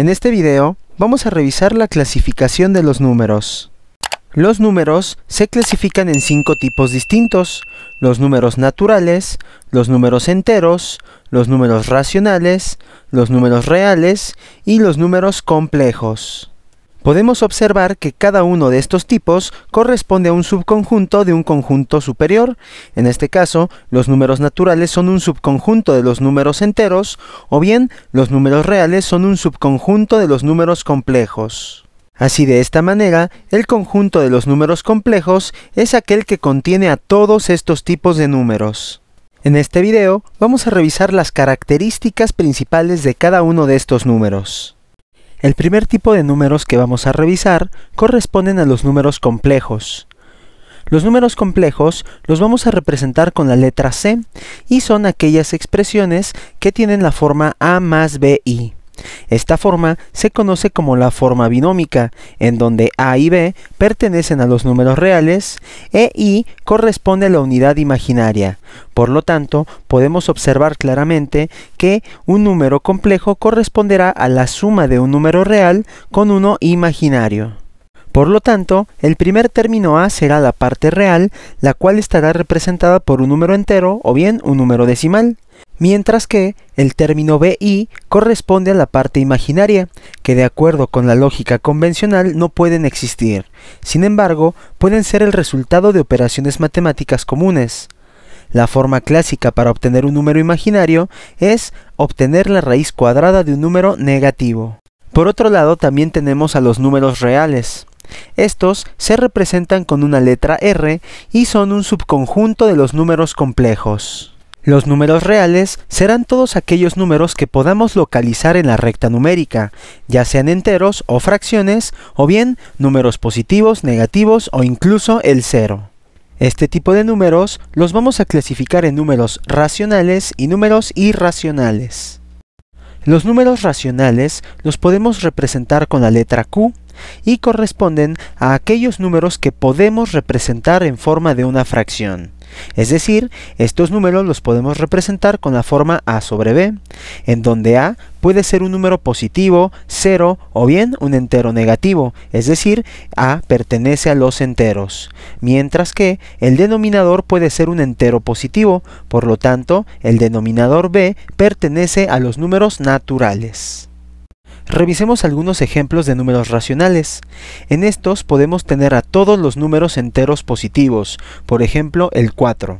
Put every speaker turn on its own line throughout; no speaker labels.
En este video vamos a revisar la clasificación de los números. Los números se clasifican en cinco tipos distintos, los números naturales, los números enteros, los números racionales, los números reales y los números complejos. Podemos observar que cada uno de estos tipos corresponde a un subconjunto de un conjunto superior. En este caso, los números naturales son un subconjunto de los números enteros, o bien los números reales son un subconjunto de los números complejos. Así de esta manera, el conjunto de los números complejos es aquel que contiene a todos estos tipos de números. En este video, vamos a revisar las características principales de cada uno de estos números. El primer tipo de números que vamos a revisar corresponden a los números complejos. Los números complejos los vamos a representar con la letra C y son aquellas expresiones que tienen la forma A más BI. Esta forma se conoce como la forma binómica, en donde A y B pertenecen a los números reales e I corresponde a la unidad imaginaria. Por lo tanto, podemos observar claramente que un número complejo corresponderá a la suma de un número real con uno imaginario. Por lo tanto, el primer término A será la parte real, la cual estará representada por un número entero o bien un número decimal mientras que el término BI corresponde a la parte imaginaria, que de acuerdo con la lógica convencional no pueden existir, sin embargo, pueden ser el resultado de operaciones matemáticas comunes. La forma clásica para obtener un número imaginario es obtener la raíz cuadrada de un número negativo. Por otro lado, también tenemos a los números reales. Estos se representan con una letra R y son un subconjunto de los números complejos. Los números reales serán todos aquellos números que podamos localizar en la recta numérica, ya sean enteros o fracciones, o bien números positivos, negativos o incluso el cero. Este tipo de números los vamos a clasificar en números racionales y números irracionales. Los números racionales los podemos representar con la letra Q y corresponden a aquellos números que podemos representar en forma de una fracción. Es decir, estos números los podemos representar con la forma a sobre b, en donde a puede ser un número positivo, 0 o bien un entero negativo, es decir, a pertenece a los enteros, mientras que el denominador puede ser un entero positivo, por lo tanto, el denominador b pertenece a los números naturales. Revisemos algunos ejemplos de números racionales. En estos podemos tener a todos los números enteros positivos, por ejemplo el 4.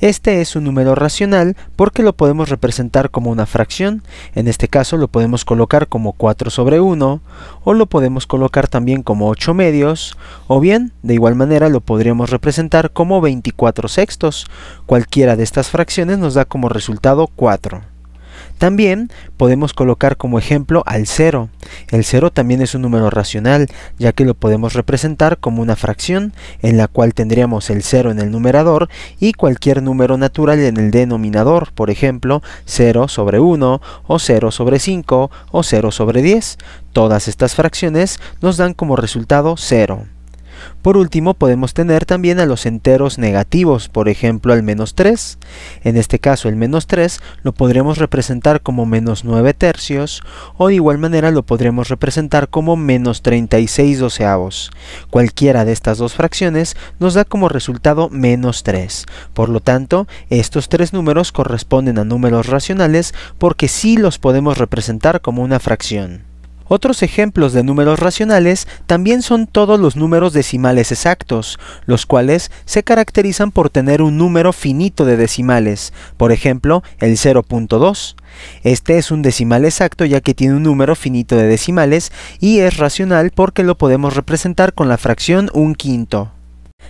Este es un número racional porque lo podemos representar como una fracción, en este caso lo podemos colocar como 4 sobre 1, o lo podemos colocar también como 8 medios, o bien, de igual manera, lo podríamos representar como 24 sextos. Cualquiera de estas fracciones nos da como resultado 4. También podemos colocar como ejemplo al 0. El 0 también es un número racional, ya que lo podemos representar como una fracción, en la cual tendríamos el 0 en el numerador y cualquier número natural en el denominador, por ejemplo, 0 sobre 1, o 0 sobre 5, o 0 sobre 10. Todas estas fracciones nos dan como resultado 0. Por último, podemos tener también a los enteros negativos, por ejemplo al menos 3. En este caso, el menos 3 lo podremos representar como menos 9 tercios, o de igual manera lo podremos representar como menos 36 doceavos. Cualquiera de estas dos fracciones nos da como resultado menos 3. Por lo tanto, estos tres números corresponden a números racionales porque sí los podemos representar como una fracción. Otros ejemplos de números racionales también son todos los números decimales exactos, los cuales se caracterizan por tener un número finito de decimales, por ejemplo, el 0.2. Este es un decimal exacto ya que tiene un número finito de decimales y es racional porque lo podemos representar con la fracción un quinto.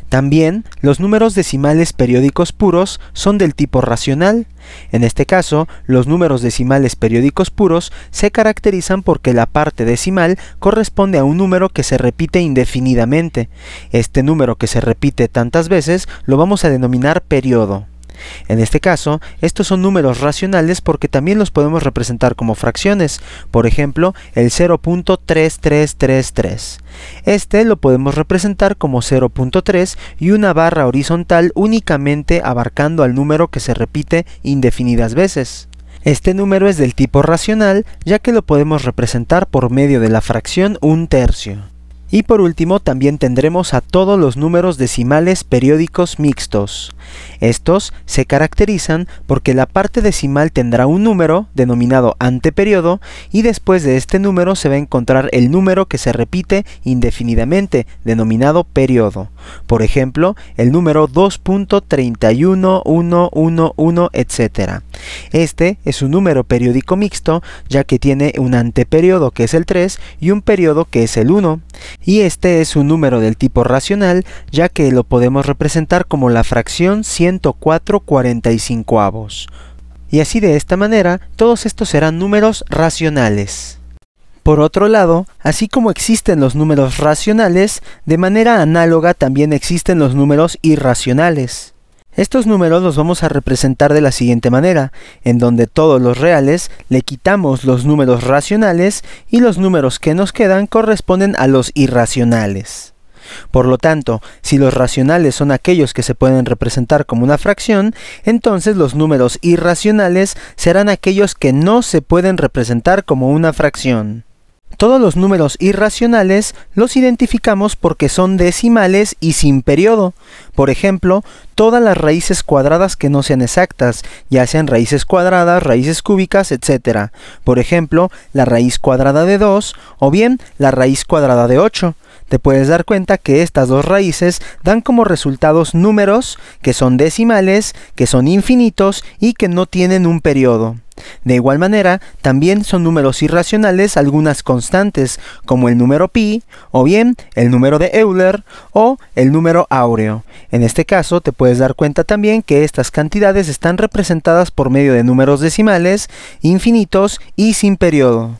También, los números decimales periódicos puros son del tipo racional. En este caso, los números decimales periódicos puros se caracterizan porque la parte decimal corresponde a un número que se repite indefinidamente. Este número que se repite tantas veces lo vamos a denominar periodo. En este caso, estos son números racionales porque también los podemos representar como fracciones, por ejemplo, el 0.3333. Este lo podemos representar como 0.3 y una barra horizontal únicamente abarcando al número que se repite indefinidas veces. Este número es del tipo racional, ya que lo podemos representar por medio de la fracción un tercio. Y por último también tendremos a todos los números decimales periódicos mixtos. Estos se caracterizan porque la parte decimal tendrá un número, denominado anteperiodo, y después de este número se va a encontrar el número que se repite indefinidamente, denominado periodo. Por ejemplo, el número 2.31111, etc. Este es un número periódico mixto, ya que tiene un anteperiodo que es el 3 y un periodo que es el 1. Y este es un número del tipo racional, ya que lo podemos representar como la fracción 104 45avos. Y así de esta manera, todos estos serán números racionales. Por otro lado, así como existen los números racionales, de manera análoga también existen los números irracionales. Estos números los vamos a representar de la siguiente manera, en donde todos los reales le quitamos los números racionales y los números que nos quedan corresponden a los irracionales. Por lo tanto, si los racionales son aquellos que se pueden representar como una fracción, entonces los números irracionales serán aquellos que no se pueden representar como una fracción. Todos los números irracionales los identificamos porque son decimales y sin periodo. Por ejemplo, todas las raíces cuadradas que no sean exactas, ya sean raíces cuadradas, raíces cúbicas, etc. Por ejemplo, la raíz cuadrada de 2 o bien la raíz cuadrada de 8 te puedes dar cuenta que estas dos raíces dan como resultados números que son decimales, que son infinitos y que no tienen un periodo. De igual manera, también son números irracionales algunas constantes, como el número pi, o bien el número de Euler, o el número áureo. En este caso, te puedes dar cuenta también que estas cantidades están representadas por medio de números decimales, infinitos y sin periodo.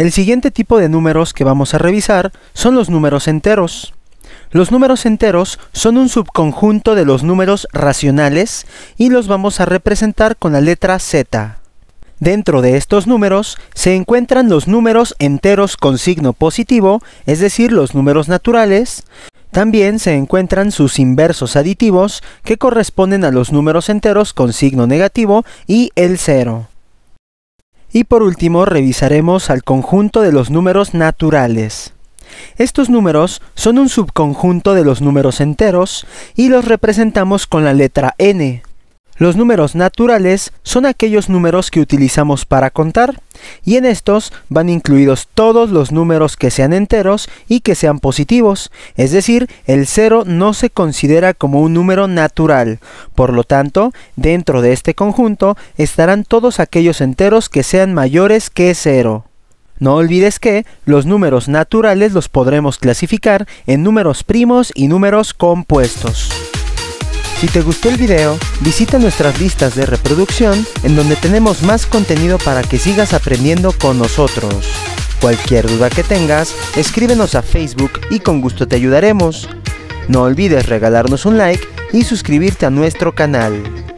El siguiente tipo de números que vamos a revisar son los números enteros. Los números enteros son un subconjunto de los números racionales y los vamos a representar con la letra Z. Dentro de estos números se encuentran los números enteros con signo positivo, es decir, los números naturales. También se encuentran sus inversos aditivos que corresponden a los números enteros con signo negativo y el cero. Y por último revisaremos al conjunto de los números naturales. Estos números son un subconjunto de los números enteros y los representamos con la letra n. Los números naturales son aquellos números que utilizamos para contar, y en estos van incluidos todos los números que sean enteros y que sean positivos, es decir, el 0 no se considera como un número natural, por lo tanto, dentro de este conjunto estarán todos aquellos enteros que sean mayores que 0. No olvides que los números naturales los podremos clasificar en números primos y números compuestos. Si te gustó el video, visita nuestras listas de reproducción en donde tenemos más contenido para que sigas aprendiendo con nosotros. Cualquier duda que tengas, escríbenos a Facebook y con gusto te ayudaremos. No olvides regalarnos un like y suscribirte a nuestro canal.